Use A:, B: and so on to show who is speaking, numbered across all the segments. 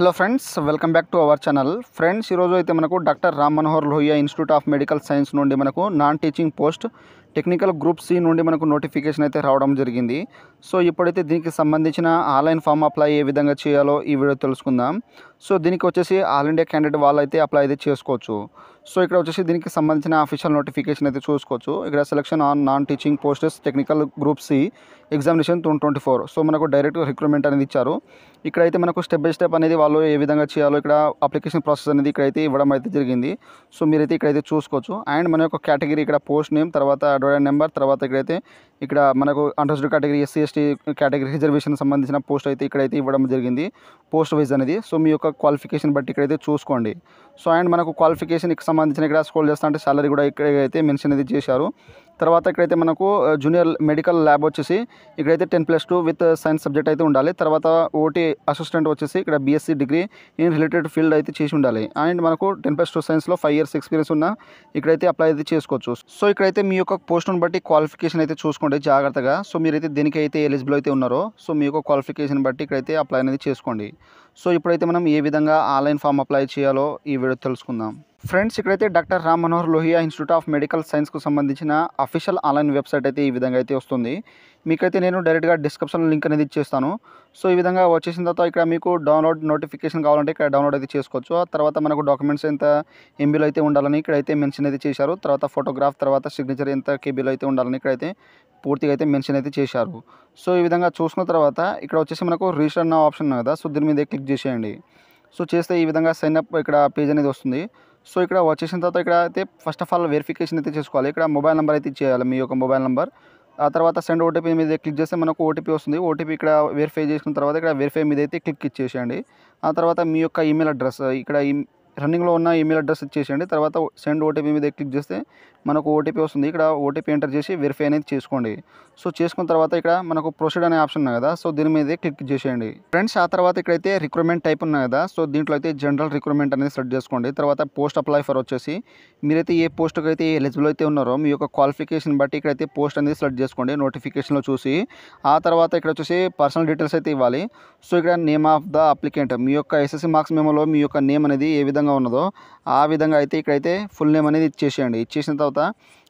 A: hello friends welcome back to our channel friends ఈరోజు అయితే మనకు doctor Ram Manohar Lohia institute of medical science నుండి మనకు non teaching post technical group C నుండి మనకు నోటిఫికేషన్ అయితే రావడం జరిగింది సో ఇప్పుడైతే దీనికి సంబంధించిన ఆన్లైన్ ఫామ్ అప్లై ఏ విధంగా చేయాలో ఈ వీడియో తెలుసుకుందాం సో దీనికి వచ్చేసి ఆల్ ఇండియా క్యాండిడేట్ వాళ్ళు అయితే అప్లై అయితే చేసుకోవచ్చు సో ఇక్కడ వచ్చేసి దీనికి సంబంధించిన అఫీషియల్ నోటిఫికేషన్ అయితే చూసుకోవచ్చు ఇక్కడ selection on non teaching posts technical group C examination two twenty four so మనకు డైరెక్ట్ రిక్రూట్మెంట్ అనేది ఇచ్చారు ఇక్కడైతే మనకు స్టెప్ బై స్టెప్ అనేది వాళ్ళు ఏ విధంగా చేయాలో ఇక్కడ అప్లికేషన్ ప్రాసెస్ అనేది ఇక్కడైతే ఇవ్వడం అయితే జరిగింది సో మీరైతే ఇక్కడైతే చూసుకోవచ్చు అండ్ మన యొక్క కేటగిరీ ఇక్కడ పోస్ట్ నేమ్ తర్వాత అడ్వర్టైజ్ నెంబర్ తర్వాత ఇక్కడైతే ఇక్కడ మనకు understood category SC ST category reservation సంబంధించిన పోస్ట్ అయితే ఇక్కడైతే ఇవ్వడం జరిగింది పోస్ట్ వైజ్ అనేది సో మీ యొక్క క్వాలిఫికేషన్ బట్టి ఇక్కడైతే చూసుకోండి సో అండ్ మనకు క్వాలిఫికేషన్కి సంబంధించిన ఇక్కడ స్కోల్ చేస్తా అంటే సాలరీ కూడా ఇక్కడైతే మెన్షన్ అయితే చేశారు తర్వాత ఇక్కడైతే మనకు జూనియర్ మెడికల్ ల్యాబ్ వచ్చేసి ఇక్కడైతే ten plus two with science subject అయితే ఉండాలి తర్వాత ఓటీ అసిస్టెంట్ వచ్చేసి ఇక్కడ BSc degree in related field అయితే చేసి ఉండాలి అండ్ మనకు టెన్ ప్లస్ టూ సైన్స్లో ఫైవ్ ఇయర్స్ ఎక్స్పీరియన్స్ ఉన్న ఇక్కడైతే అప్లై అయితే చేసుకోవచ్చు సో ఇక్కడైతే మీ యొక్క పోస్ట్ను బట్టి క్వాలిఫికేషన్ అయితే చూసుకోండి జాగ్రత్తగా సో మీరైతే దీనికైతే ఎలిజిబుల్ అయితే ఉన్నారో సో మీ యొక్క క్వాలిఫికేషన్ బట్టి ఇక్కడైతే అప్లై అనేది చేసుకోండి సో ఇప్పుడైతే మనం ఏ విధంగా ఆన్లైన్ ఫామ్ అప్లై చేయాలో ఈ వీడియో తెలుసుకుందాం ఫ్రెండ్స్ ఇక్కడైతే doctor Ram Manohar Lohia institute of medical సైన్స్కు సంబంధించిన అఫీషియల్ ఆన్లైన్ వెబ్సైట్ అయితే ఈ విధంగా అయితే వస్తుంది మీకైతే నేను డైరెక్ట్గా డిస్క్రిప్షన్ లింక్ అనేది ఇచ్చేస్తాను సో ఈ విధంగా వచ్చేసిన తర్వాత ఇక్కడ మీకు డౌన్లోడ్ నోటిఫికేషన్ కావాలంటే ఇక్కడ డౌన్లోడ్ అయితే చేసుకోవచ్చు ఆ తర్వాత మనకు డాక్యుమెంట్స్ ఎంత ఎంబీలో అయితే ఉండాలని ఇక్కడైతే మెన్షన్ అయితే చేశారు తర్వాత ఫోటోగ్రాఫ్ తర్వాత సిగ్నేచర్ ఎంత కేబీలో అయితే ఉండాలని ఇక్కడైతే పూర్తిగా అయితే మెన్షన్ అయితే చేశారు సో ఈ విధంగా చూసుకున్న తర్వాత ఇక్కడ వచ్చేసి మనకు రిజిస్టర్ ఆప్షన్ కదా సో దీని మీద క్లిక్ చేసేయండి సో చేస్తే ఈ విధంగా సైన్అప్ ఇక్కడ పేజ్ అనేది వస్తుంది సో ఇక్కడ వచ్చేసిన తర్వాత ఇక్కడ అయితే ఫస్ట్ ఆఫ్ ఆల్ వెరిఫికేషన్ అయితే చేసుకోవాలి ఇక్కడ మొబైల్ నెంబర్ అయితే ఇచ్చేయాలి మీ యొక్క మొబైల్ నెంబర్ ఆ తర్వాత సెండ్ ఓటీపీ మీద క్లిక్ చేస్తే మనకు ఓటీపీ వస్తుంది ఓటీపీ ఇక్కడ వెరిఫై చేసుకున్న తర్వాత ఇక్కడ వెరిఫై మీద అయితే క్లిక్ ఇచ్చేసేయండి ఆ తర్వాత మీ యొక్క ఈమెయిల్ అడ్రస్ ఇక్కడ రన్నింగ్లో ఉన్న ఈమెయిల్ అడ్రస్ ఇచ్చేసేయండి తర్వాత సెండ్ ఓటీపీ మీద క్లిక్ చేస్తే మనకు ఓటీపీ వస్తుంది ఇక్కడ ఓటీపీ ఎంటర్ చేసి వెరిఫై అనేది చేసుకోండి సో చేసుకున్న తర్వాత ఇక్కడ మనకు ప్రొసీడ్ అనే ఆప్షన్ ఉన్నాయి కదా సో దీని మీద క్లిక్ చేసేయండి ఫ్రెండ్స్ ఆ తర్వాత ఇక్కడైతే రిక్రూట్మెంట్ టైప్ ఉన్నాయి కదా సో దీంట్లో అయితే జనరల్ రిక్రూట్మెంట్ అనేది సెట్ చేసుకోండి తర్వాత పోస్ట్ అప్లై ఫర్ వచ్చేసి మీరైతే ఏ పోస్ట్కి అయితే ఎలిజిబుల్ అయితే ఉన్నారో మీ యొక్క క్వాలిఫికేషన్ బట్టి ఇక్కడైతే పోస్ట్ అనేది సెలెక్ట్ చేసుకోండి నోటిఫికేషన్లో చూసి ఆ తర్వాత ఇక్కడ వచ్చేసి పర్సనల్ డీటెయిల్స్ అయితే ఇవ్వాలి సో ఇక్కడ నేమ్ ఆఫ్ ద అప్లికెంట్ మీ యొక్క ఎస్ఎస్సీ మార్క్స్ మెమోలో మీ యొక్క నేమ్ అనేది ఏ విధంగా విధంగా ఉన్నదో ఆ విధంగా అయితే ఇక్కడైతే ఫుల్ నేమ్ అనేది ఇచ్చేసేయండి ఇచ్చేసిన తర్వాత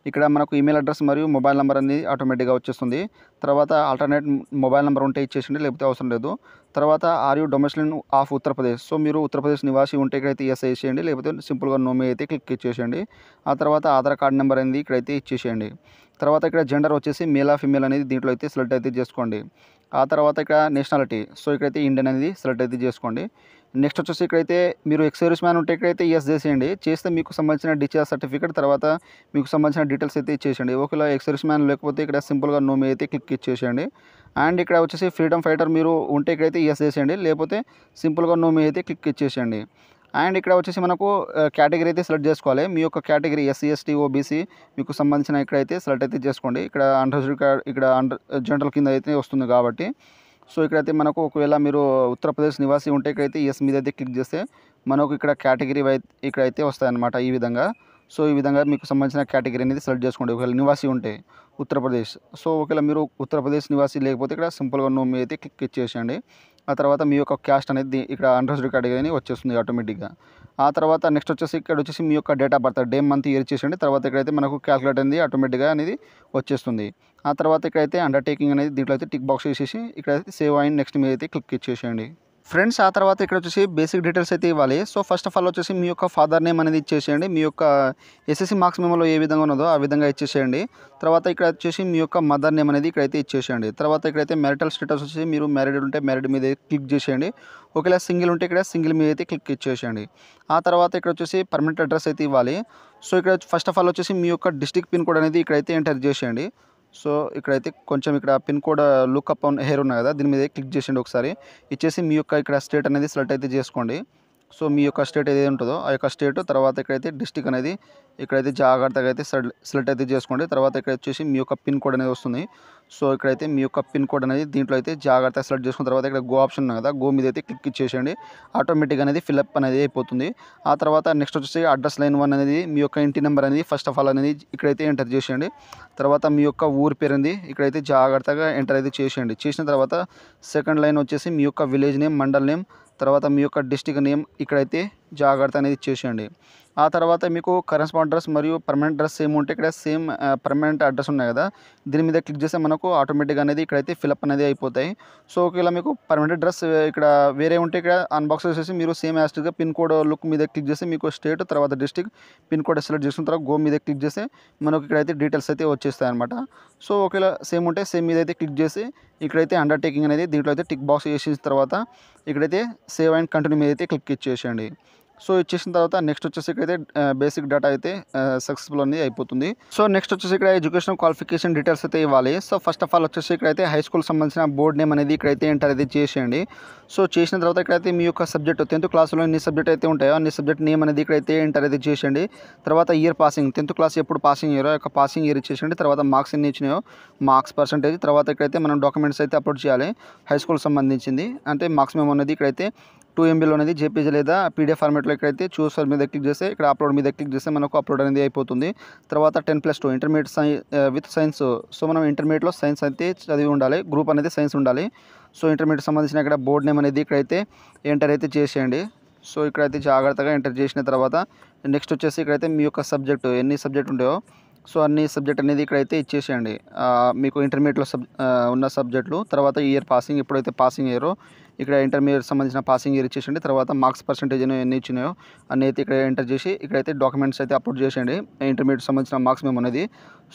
A: ఇక్కడ మనకు ఈమెయిల్ అడ్రస్ మరియు మొబైల్ నెంబర్ అనేది ఆటోమేటిక్గా వచ్చేస్తుంది తర్వాత ఆల్టర్నేట్ మొబైల్ నెంబర్ ఉంటే ఇచ్చేసండి లేకపోతే అవసరం లేదు తర్వాత are you domicile of Uttar Pradesh so మీరు ఉత్తరప్రదేశ్ నివాసి ఉంటే ఇక్కడైతే ఎస్ వేసేయండి లేకపోతే సింపుల్గా నోమీ అయితే క్లిక్ ఇచ్చేసేయండి ఆ తర్వాత ఆధార్ కార్డ్ నెంబర్ అనేది ఇక్కడైతే ఇచ్చేసేయండి తర్వాత ఇక్కడ జెండర్ వచ్చేసి మేలా ఫిమేల్ అనేది దీంట్లో అయితే సెలెక్ట్ అయితే చేసుకోండి ఆ తర్వాత ఇక్కడ నేషనాలిటీ సో ఇక్కడైతే ఇండియన్ అనేది సెలెక్ట్ అయితే చేసుకోండి నెక్స్ట్ వచ్చేసి ఇక్కడైతే మీరు సర్వీస్ మ్యాన్ ఉంటే ఇక్కడైతే ఎస్ చేసేయండి చేస్తే మీకు సంబంధించిన డిశ్చార్జ్ సర్టిఫికేట్ తర్వాత మీకు సంబంధించిన డీటెయిల్స్ అయితే ఇచ్చేసేయండి ఒకవేళ సర్వీస్ మ్యాన్ లేకపోతే ఇక్కడ సింపుల్గా నో మీ అయితే క్లిక్ ఇచ్చేసేయండి అండ్ ఇక్కడ వచ్చేసి ఫ్రీడమ్ ఫైటర్ మీరు ఉంటే ఇక్కడైతే ఎస్ చేసేయండి లేకపోతే సింపుల్గా నో మీ అయితే క్లిక్ ఇచ్చేసేయండి అండ్ ఇక్కడ వచ్చేసి మనకు కేటగిరీ అయితే సెలెక్ట్ చేసుకోవాలి మీ యొక్క కేటగిరీ ఎస్సీ ఎస్టీ ఓబీసీ మీకు సంబంధించిన ఇక్కడైతే సెలెక్ట్ అయితే చేసుకోండి ఇక్కడ అండర్ ఇక్కడ అండర్ జనరల్ కింద అయితే వస్తుంది కాబట్టి సో ఇక్కడైతే మనకు ఒకవేళ మీరు ఉత్తరప్రదేశ్ నివాసి ఉంటే ఇక్కడైతే ఎస్ మీద అయితే క్లిక్ చేస్తే మనకు ఇక్కడ కేటగిరీ ఇక్కడైతే వస్తాయన్నమాట ఈ విధంగా సో ఈ విధంగా మీకు సంబంధించిన కేటగిరీ అనేది సెలెక్ట్ చేసుకోండి ఒకవేళ నివాసి ఉంటే ఉత్తరప్రదేశ్ సో ఒకవేళ మీరు ఉత్తరప్రదేశ్ నివాసి లేకపోతే ఇక్కడ సింపుల్గా నో మీద అయితే క్లిక్ చేసేయండి ఆ తర్వాత మీ యొక్క క్యాస్ట్ అనేది ఇక్కడ అడ్రస్ రికార్డ్ కానీ వచ్చేస్తుంది ఆటోమేటిక్గా ఆ తర్వాత నెక్స్ట్ వచ్చేసి ఇక్కడ వచ్చేసి మీ యొక్క date of birth day month year చేసేయండి తర్వాత ఇక్కడైతే మనకు క్యాల్కులేట్ అనేది ఆటోమేటిక్గా అనేది వచ్చేస్తుంది ఆ తర్వాత ఇక్కడైతే అండర్టేకింగ్ అనేది దీంట్లో అయితే టిక్ బాక్స్ వేసేసి ఇక్కడైతే సేవ్ అయిన నెక్స్ట్ మీద అయితే క్లిక్ ఇచ్చేసేయండి ఫ్రెండ్స్ ఆ తర్వాత ఇక్కడ వచ్చేసి బేసిక్ డీటెయిల్స్ అయితే ఇవ్వాలి సో ఫస్ట్ ఆఫ్ ఆల్ వచ్చేసి మీ యొక్క ఫాదర్ నేమ్ అనేది ఇచ్చేసేయండి మీ యొక్క ఎస్ఎస్సి మార్క్స్ మేమలో ఏ విధంగా ఉన్నదో ఆ విధంగా ఇచ్చేసేయండి తర్వాత ఇక్కడ వచ్చేసి మీ యొక్క మదర్ నేమ్ అనేది ఇక్కడైతే ఇచ్చేసేయండి తర్వాత ఇక్కడైతే మ్యారిటల్ స్టేటస్ వచ్చేసి మీరు మ్యారీడ్ ఉంటే మ్యారీడ్ మీద క్లిక్ చేసేయండి ఒకవేళ సింగిల్ ఉంటే ఇక్కడ సింగిల్ మీద అయితే క్లిక్ ఇచ్చేసేయండి ఆ తర్వాత ఇక్కడ వచ్చేసి పర్మనెంట్ అడ్రస్ అయితే ఇవ్వాలి సో ఇక్కడ ఫస్ట్ ఆఫ్ ఆల్ వచ్చేసి మీ యొక్క డిస్టిక్ పిన్ కోడ్ అనేది ఇక్కడైతే ఎంటర్ చేసేయండి సో ఇక్కడైతే కొంచెం ఇక్కడ pin code look up here ఉన్నాయి కదా దీని మీద క్లిక్ చేసేయండి ఒకసారి ఇచ్చేసి మీ యొక్క ఇక్కడ స్టేట్ అనేది సెలెక్ట్ అయితే చేసుకోండి సో మీ యొక్క స్టేట్ ఏది ఉంటుందో ఆ యొక్క స్టేట్ తర్వాత ఇక్కడైతే డిస్టిక్ అనేది ఇక్కడైతే జాగ్రత్తగా అయితే సెలెక్ట్ అయితే చేసుకోండి తర్వాత ఇక్కడ వచ్చేసి మీ యొక్క పిన్ కోడ్ అనేది వస్తుంది సో ఇక్కడైతే మీ యొక్క పిన్ కోడ్ అనేది దీంట్లో అయితే జాగ్రత్తగా సెలెక్ట్ చేసుకున్న తర్వాత ఇక్కడ గో ఆప్షన్ ఉన్నాయి కదా గో మీద అయితే క్లిక్ ఇచ్చేసేయండి ఆటోమేటిక్గా అనేది ఫిల్అప్ అనేది అయిపోతుంది ఆ తర్వాత నెక్స్ట్ వచ్చేసి అడ్రస్ లైన్ వన్ అనేది మీ యొక్క ఇంటి నెంబర్ అనేది ఫస్ట్ ఆఫ్ ఆల్ అనేది ఇక్కడైతే ఎంటర్ చేసేయండి తర్వాత మీ యొక్క ఊరి పేరు అనేది ఇక్కడైతే జాగ్రత్తగా ఎంటర్ అయితే చేసేయండి చేసిన తర్వాత సెకండ్ లైన్ వచ్చేసి మీ యొక్క విలేజ్ నేమ్ మండల్ నేమ్ తర్వాత మీ యొక్క డిస్టిక్ నేమ్ ఇక్కడైతే జాగ్రత్త అనేది చేసేయండి ఆ తర్వాత మీకు కరెస్పాండ్ అడ్రస్ మరియు పర్మనెంట్ అడ్రస్ సేమ్ ఉంటే ఇక్కడ సేమ్ పర్మనెంట్ అడ్రస్ ఉన్నాయి కదా దీని మీద క్లిక్ చేస్తే మనకు ఆటోమేటిక్ అనేది ఇక్కడైతే ఫిలప్ అనేది అయిపోతాయి సో ఒకవేళ మీకు పర్మనెంట్ అడ్రస్ ఇక్కడ వేరే ఉంటే ఇక్కడ అన్బాక్స్ చేసేసి మీరు సేమ్ యాస్ట్గా పిన్ కోడ్ లుక్ మీద క్లిక్ చేసి మీకు స్టేట్ తర్వాత డిస్టిక్ పిన్ కోడ్ సెలెక్ట్ చేసిన తర్వాత గో మీద క్లిక్ చేస్తే మనకు ఇక్కడైతే డీటెయిల్స్ అయితే వచ్చేస్తాయి అనమాట సో ఒకవేళ సేమ్ ఉంటే సేమ్ మీద అయితే క్లిక్ చేసి ఇక్కడైతే అండర్టేకింగ్ అనేది దీంట్లో అయితే టిక్ బాక్స్ చేసిన తర్వాత ఇక్కడైతే సేవ్ అండ్ కంటిన్యూ మీద అయితే క్లిక్ ఇచ్చేసేయండి సో ఇచ్చేసిన తర్వాత నెక్స్ట్ వచ్చేసి ఇక్కడైతే బేసిక్ డేటా అయితే సక్సెస్ఫుల్ అనేది అయిపోతుంది సో నెక్స్ట్ వచ్చేసి ఇక్కడ ఎడ్యుకేషన్ క్వాలిఫికేషన్ డీటెయిల్స్ అయితే ఇవ్వాలి సో ఫస్ట్ ఆఫ్ ఆల్ వచ్చేసి ఇక్కడైతే హై స్కూల్ సంబంధించిన బోర్డ్ నేమ్ అనేది ఇక్కడైతే ఎంటర్ అయితే చేసేయండి సో చేసిన తర్వాత ఇక్కడైతే మీ యొక్క సబ్జెక్ట్ టెన్త్ క్లాస్లో ఎన్ని సబ్జెక్ట్ అయితే ఉంటాయో అన్ని సబ్జెక్ట్ నేమ్ అనేది ఇక్కడైతే ఎంటర్ అయితే చేసేయండి తర్వాత ఇయర్ పాసింగ్ టెన్త్ క్లాస్ ఎప్పుడు పాసింగ్ ఇయర్ యొక్క పాసింగ్ ఇయర్ ఇచ్చేసేయండి తర్వాత మార్క్స్ ఎన్ని ఇచ్చినాయో మార్క్స్ పర్సంటేజ్ తర్వాత ఇక్కడైతే మనం డాక్యుమెంట్స్ అయితే అప్లోడ్ చేయాలి హై స్కూల్ సంబంధించింది అంటే మార్క్స్ మేము అనేది ఇక్కడైతే టూ ఎంబీలో అనేది జేపీజీ లేదా పీడిఎఫ్ ఫార్మేట్లో ఎక్కడైతే చూస్ మీద క్లిక్ చేస్తే ఇక్కడ అప్లోడ్ మీద క్లిక్ చేస్తే మనకు అప్లోడ్ అనేది అయిపోతుంది తర్వాత టెన్ ప్లస్ టూ ఇంటర్మీడియట్ సై విత్ సైన్స్ సో మనం ఇంటర్మీడియట్లో సైన్స్ అయితే చదివి ఉండాలి గ్రూప్ అనేది సైన్స్ ఉండాలి సో ఇంటర్మీడియట్ సంబంధించిన ఇక్కడ బోర్డ్ నేమ్ అనేది ఇక్కడైతే ఎంటర్ అయితే చేసేయండి సో ఇక్కడైతే జాగ్రత్తగా ఎంటర్ చేసిన తర్వాత నెక్స్ట్ వచ్చేసి ఇక్కడైతే మీ యొక్క సబ్జెక్టు ఎన్ని సబ్జెక్టు ఉంటాయో సో అన్ని సబ్జెక్ట్ అనేది ఇక్కడైతే ఇచ్చేసేయండి మీకు ఇంటర్మీడియట్లో సబ్ ఉన్న సబ్జెక్టులు తర్వాత ఈ ఇయర్ పాసింగ్ ఎప్పుడైతే పాసింగ్ అయ్యారో ఇక్కడ ఇంటర్మీడియట్ సంబంధించిన పాసింగ్ ఇయర్ ఇచ్చేసండి తర్వాత మార్క్స్ పర్సంటేజ్ ఎన్ని ఇచ్చినాయో అన్ని అయితే ఇక్కడ ఎంటర్ చేసి ఇక్కడైతే డాక్యుమెంట్స్ అయితే అప్లోడ్ చేసేయండి ఇంటర్మీడియట్ సంబంధించిన మార్క్స్ మేము అనేది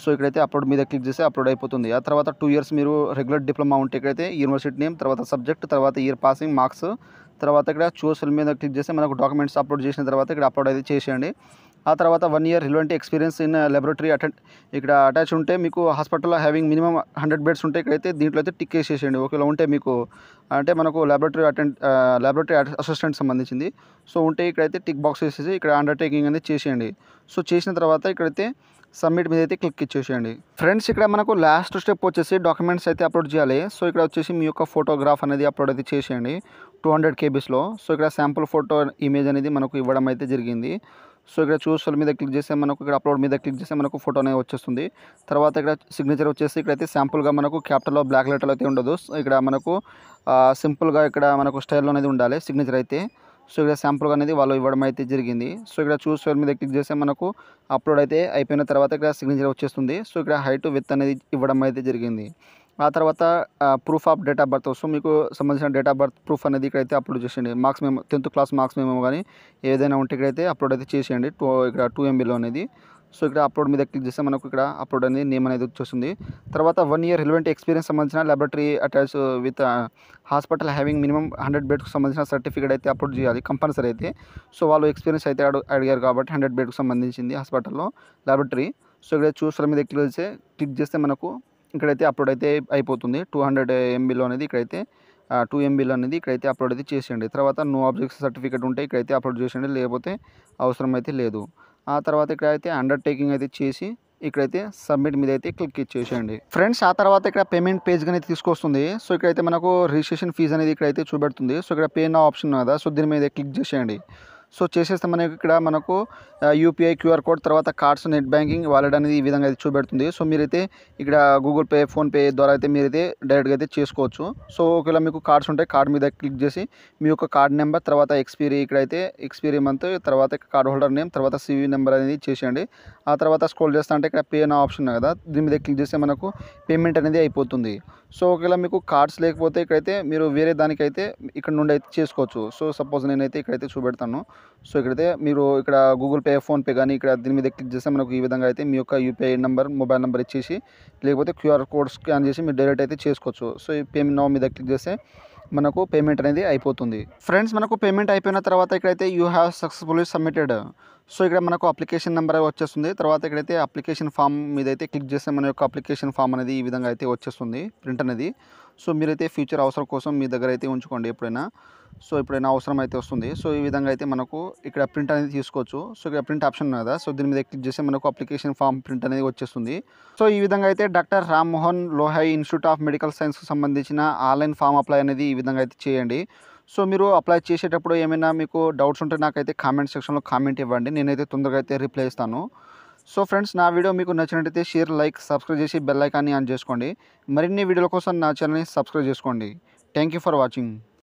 A: సో ఇక్కడైతే అప్లోడ్ మీద క్లిక్ చేస్తే అప్లోడ్ అయిపోతుంది ఆ తర్వాత టూ ఇయర్స్ మీరు రెగ్యులర్ డిప్లొమా ఉంటే ఇక్కడైతే యూనివర్సిటీ నేమ్ తర్వాత సబ్జెక్ట్ తర్వాత ఇయర్ పాసింగ్ మార్క్స్ తర్వాత ఇక్కడ చూసల్ మీద క్లిక్ చేస్తే మనకు డాక్యుమెంట్స్ అప్లోడ్ చేసిన తర్వాత ఇక్కడ అప్లోడ్ అయితే చేసేయండి ఆ తర్వాత వన్ ఇయర్ ఇలాంటి ఎక్స్పీరియన్స్ ఇన్ లెబరేటరీ అటెండ్ ఇక్కడ అటాచ్ ఉంటే మీకు హాస్పిటల్లో హ్యావింగ్ మినిమం హండ్రెడ్ బెడ్స్ ఉంటే ఇక్కడైతే దీంట్లో అయితే టిక్ వేసేసేయండి ఒకవేళ ఉంటే మీకు అంటే మనకు ల్యాబొరేటరీ అటెండ్ ల్యాబొరేటరీ అసిస్టెంట్ సంబంధించింది సో ఉంటే ఇక్కడైతే టిక్ బాక్స్ వేసేసి ఇక్కడ అండర్టేకింగ్ అనేది చేసేయండి సో చేసిన తర్వాత ఇక్కడైతే సబ్మిట్ మీద అయితే క్లిక్ ఇచ్చేసేయండి ఫ్రెండ్స్ ఇక్కడ మనకు లాస్ట్ స్టెప్ వచ్చేసి డాక్యుమెంట్స్ అయితే అప్లోడ్ చేయాలి సో ఇక్కడ వచ్చేసి మీ యొక్క ఫోటోగ్రాఫ్ అనేది అప్లోడ్ అయితే చేసేయండి టూ హండ్రెడ్ కేబీస్లో సో ఇక్కడ శాంపుల్ ఫోటో ఇమేజ్ అనేది మనకు ఇవ్వడం అయితే జరిగింది సో ఇక్కడ చూస్ మీద క్లిక్ చేస్తే మనకు ఇక్కడ అప్లోడ్ మీద క్లిక్ చేస్తే మనకు ఫోటో అనేది వచ్చేస్తుంది తర్వాత ఇక్కడ సిగ్నేచర్ వచ్చేసి ఇక్కడైతే శాంపుల్గా మనకు క్యాప్టల్లో బ్లాక్ లెటర్ అయితే ఉండదు ఇక్కడ మనకు సింపుల్గా ఇక్కడ మనకు స్టైల్లో అనేది ఉండాలి సిగ్నేచర్ అయితే సో ఇక్కడ శాంపుల్గా అనేది వాళ్ళు ఇవ్వడం అయితే జరిగింది సో ఇక్కడ చూస్ మీద క్లిక్ చేస్తే మనకు అప్లోడ్ అయితే అయిపోయిన తర్వాత ఇక్కడ సిగ్నేచర్ వచ్చేస్తుంది సో ఇక్కడ హైట్ విత్ అనేది ఇవ్వడం అయితే జరిగింది ఆ తర్వాత proof of date of birth వస్తుంది మీకు సంబంధించిన డేట్ ఆఫ్ బర్త్ ప్రూఫ్ అనేది ఇక్కడైతే అప్లోడ్ చేసేయండి మార్క్స్ మేము టెన్త్ క్లాస్ మార్క్స్ మేము కానీ ఏదైనా ఉంటే ఇక్కడైతే అప్లోడ్ అయితే చేసేయండి టూ ఇక్కడ టూ ఎంబీలో అనేది సో ఇక్కడ అప్లోడ్ మీద క్లిక్ చేస్తే మనకు ఇక్కడ అప్లోడ్ అనేది నేమ్ అనేది వచ్చేస్తుంది తర్వాత వన్ ఇయర్ రిలవెంట్ ఎక్స్పీరియన్స్ సంబంధించిన laboratory attach with hospital having minimum hundred బెడ్కి సంబంధించిన సర్టిఫికేట్ అయితే అప్లోడ్ చేయాలి కంపల్సరీ అయితే సో వాళ్ళు ఎక్స్పీరియన్స్ అయితే అడిగారు కాబట్టి హండ్రెడ్ బెడ్కి సంబంధించింది హాస్పిటల్లో ల్యాబొరేటరీ సో ఇక్కడ చూసిన మీద క్లిక్ చేస్తే క్లిక్ చేస్తే మనకు ఇక్కడైతే అప్లోడ్ అయితే అయిపోతుంది టూ హండ్రెడ్ ఎంబీలో అనేది ఇక్కడైతే టూ ఎంబీలో అనేది ఇక్కడైతే అప్లోడ్ అయితే చేసేయండి తర్వాత నో ఆబ్జెక్ట్స్ సర్టిఫికేట్ ఉంటే ఇక్కడైతే అప్లోడ్ చేసేయండి లేకపోతే అవసరం అయితే లేదు ఆ తర్వాత ఇక్కడైతే టేకింగ్ అయితే చేసి ఇక్కడైతే సబ్మిట్ మీద అయితే క్లిక్ ఇచ్చేసేయండి ఫ్రెండ్స్ ఆ తర్వాత ఇక్కడ పేమెంట్ పేజ్ కానీ తీసుకొస్తుంది సో ఇక్కడైతే మనకు రిజిస్ట్రేషన్ ఫీజు అనేది ఇక్కడైతే చూపెడుతుంది సో ఇక్కడ పే నా ఆప్షన్ కదా సో దీని మీద క్లిక్ చేసేయండి సో చేసేస్తే మనకి ఇక్కడ మనకు యూపీఐ క్యూఆర్ కోడ్ తర్వాత కార్డ్స్ నెట్ బ్యాంకింగ్ వాలెట్ అనేది ఈ విధంగా అయితే చూపెడుతుంది సో మీరైతే ఇక్కడ గూగుల్ పే ఫోన్పే ద్వారా అయితే మీరైతే డైరెక్ట్గా అయితే చేసుకోవచ్చు సో ఒకవేళ మీకు కార్డ్స్ ఉంటాయి కార్డ్ మీద క్లిక్ చేసి మీ యొక్క కార్డ్ నెంబర్ తర్వాత ఎక్స్పీరీ అయితే ఎక్స్పీరీ మంత్ తర్వాత కార్డ్ హోల్డర్ నేమ్ తర్వాత సివి నెంబర్ అనేది చేసేయండి ఆ తర్వాత స్కోల్ చేస్తా అంటే ఇక్కడ పే అనే ఆప్షన్ కదా దీని మీద క్లిక్ చేస్తే మనకు పేమెంట్ అనేది అయిపోతుంది సో ఒకవేళ మీకు కార్డ్స్ లేకపోతే ఇక్కడైతే మీరు వేరే దానికైతే ఇక్కడ నుండి అయితే చేసుకోవచ్చు సో సపోజ్ నేనైతే ఇక్కడైతే చూపెడతాను సో ఇక్కడైతే మీరు ఇక్కడ గూగుల్ పే ఫోన్పే కానీ ఇక్కడ దీని మీద క్లిక్ చేస్తే మనకు ఈ విధంగా అయితే మీ యొక్క యూపీఐ నెంబర్ మొబైల్ నెంబర్ ఇచ్చేసి లేకపోతే క్యూఆర్ కోడ్ స్కాన్ చేసి మీరు డైరెక్ట్ అయితే చేసుకోవచ్చు సో ఈ పేమెంట్ నా మీద క్లిక్ చేస్తే మనకు పేమెంట్ అనేది అయిపోతుంది ఫ్రెండ్స్ మనకు పేమెంట్ అయిపోయిన తర్వాత ఇక్కడైతే you have successfully submitted so ఇక్కడ మనకు అప్లికేషన్ నెంబర్ వచ్చేస్తుంది తర్వాత ఇక్కడైతే అప్లికేషన్ ఫామ్ మీద అయితే క్లిక్ చేస్తే మన యొక్క అప్లికేషన్ ఫామ్ అనేది ఈ విధంగా అయితే వచ్చేస్తుంది ప్రింట్ అనేది సో మీరైతే ఫ్యూచర్ అవసరం కోసం మీ దగ్గర అయితే ఉంచుకోండి ఎప్పుడైనా సో ఎప్పుడైనా అవసరం అయితే వస్తుంది సో ఈ విధంగా అయితే మనకు ఇక్కడ ప్రింట్ అనేది తీసుకోవచ్చు సో ఇక్కడ ప్రింట్ ఆప్షన్ ఉన్నది సో దీని మీద క్లిక్ చేస్తే మనకు అప్లికేషన్ ఫామ్ ప్రింట్ అనేది వచ్చేస్తుంది సో ఈ విధంగా అయితే doctor Rammohan Lohia institute of medical సైన్స్కి సంబంధించిన ఆన్లైన్ ఫామ్ అప్లై అనేది ఈ విధంగా అయితే చేయండి సో మీరు అప్లై చేసేటప్పుడు ఏమైనా మీకు డౌట్స్ ఉంటే నాకైతే కామెంట్ సెక్షన్లో కామెంట్ ఇవ్వండి నేనైతే తొందరగా అయితే రిప్లై ఇస్తాను సో ఫ్రెండ్స్ నా వీడియో మీకు నచ్చినట్టయితే షేర్ లైక్ సబ్స్క్రైబ్ చేసి బెల్లైకాన్ని ఆన్ చేసుకోండి మరిన్ని వీడియోల కోసం నా ఛానల్ని సబ్స్క్రైబ్ చేసుకోండి థ్యాంక్ ఫర్ వాచింగ్